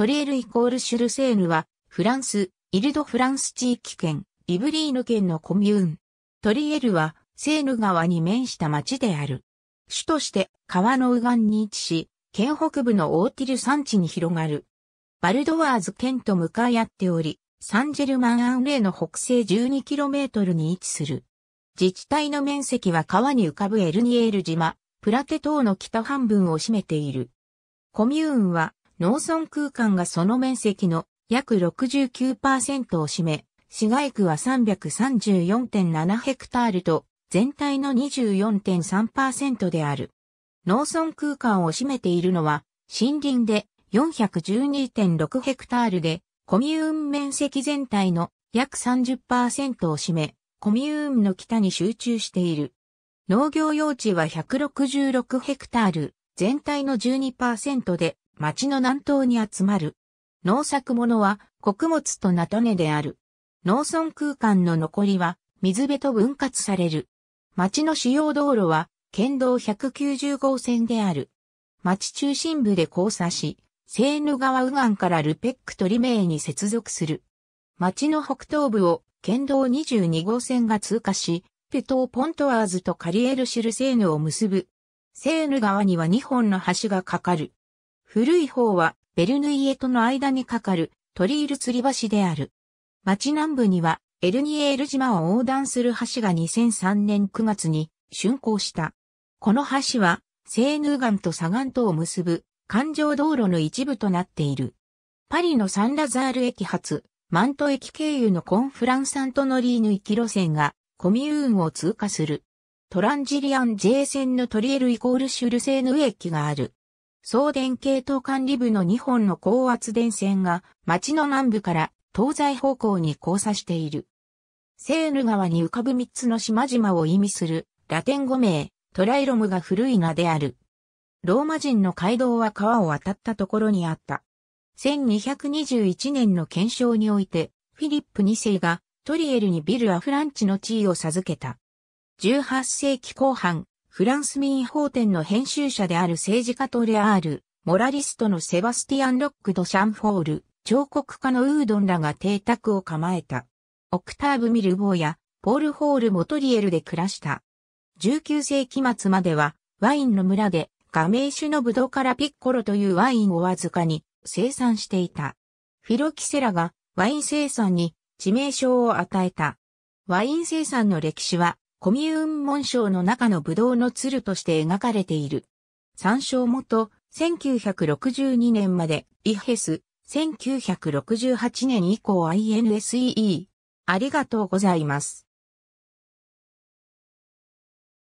トリエルイコールシュルセーヌは、フランス、イルドフランス地域圏、イブリーヌ県のコミューン。トリエルは、セーヌ川に面した町である。主として川の右岸に位置し、県北部のオーティル山地に広がる。バルドワーズ県と向かい合っており、サンジェルマンアンレイの北西 12km に位置する。自治体の面積は川に浮かぶエルニエール島、プラテ島の北半分を占めている。コミューンは農村空間がその面積の約69%を占め、市街区は334.7ヘクタールと全体の24.3%である。農村空間を占めているのは森林で412.6ヘクタールでコミューン面積全体の約30%を占め、コミューンの北に集中している。農業用地は166ヘクタール、全体の12%で町の南東に集まる。農作物は穀物と菜種である。農村空間の残りは水辺と分割される。町の主要道路は県道190号線である。町中心部で交差し、セーヌ川右岸からルペックとリメイに接続する。町の北東部を県道22号線が通過し、ペトー・ポントワーズとカリエル・シュルセーヌを結ぶ。セーヌ川には2本の橋がかかる。古い方はベルヌイエとの間にかかるトリール吊り橋である。町南部にはエルニエール島を横断する橋が2003年9月に竣工した。この橋はセーヌーガンとサガン島を結ぶ環状道路の一部となっている。パリのサンラザール駅発、マント駅経由のコンフランサントノリーヌ行き路線がコミューンを通過する。トランジリアン J 線のトリエルイコールシュルセーヌ駅がある。送電系統管理部の2本の高圧電線が町の南部から東西方向に交差している。セーヌ川に浮かぶ3つの島々を意味するラテン語名、トライロムが古い名である。ローマ人の街道は川を渡ったところにあった。1221年の検証において、フィリップ2世がトリエルにビル・ア・フランチの地位を授けた。18世紀後半、フランス民法典の編集者である政治家とレアール、モラリストのセバスティアン・ロック・ド・シャンフォール、彫刻家のウードンらが邸宅を構えた。オクターブ・ミルボーやポール・ホール・モトリエルで暮らした。19世紀末まではワインの村でガメーシュのブドウからピッコロというワインをわずかに生産していた。フィロキセラがワイン生産に致命傷を与えた。ワイン生産の歴史はコミューン紋章の中のブドウの鶴として描かれている。参照元、1962年まで、イヘス、1968年以降 INSEE。ありがとうございます。